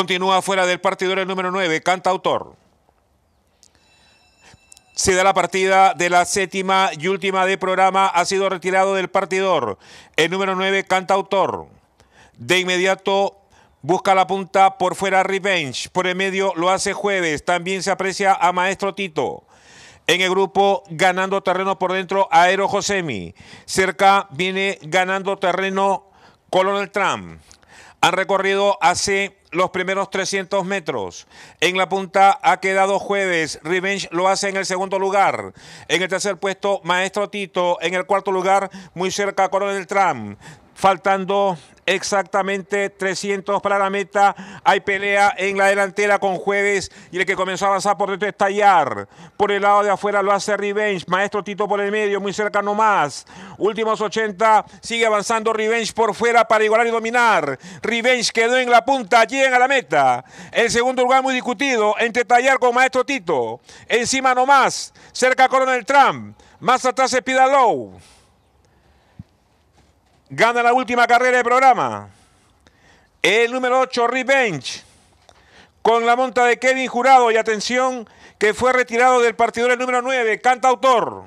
Continúa fuera del partidor el número 9, Autor. Se da la partida de la séptima y última de programa. Ha sido retirado del partidor. El número 9, Autor. De inmediato Busca la punta por fuera Revenge. Por el medio lo hace jueves. También se aprecia a Maestro Tito. En el grupo ganando terreno por dentro Aero Josemi. Cerca viene ganando terreno Colonel Trump. Han recorrido hace los primeros 300 metros. En la punta ha quedado Jueves. Revenge lo hace en el segundo lugar. En el tercer puesto, Maestro Tito. En el cuarto lugar, muy cerca, Coronel Tram faltando exactamente 300 para la meta. Hay pelea en la delantera con Jueves y el que comenzó a avanzar por detrás es Tallar. Por el lado de afuera lo hace Revenge. Maestro Tito por el medio, muy cerca nomás. Últimos 80, sigue avanzando Revenge por fuera para igualar y dominar. Revenge quedó en la punta, llegan a la meta. El segundo lugar muy discutido entre Tallar con Maestro Tito. Encima nomás, cerca Coronel Trump. Más atrás es low Gana la última carrera de programa. El número 8, Revenge. Con la monta de Kevin Jurado y atención que fue retirado del partidor el número 9, Autor.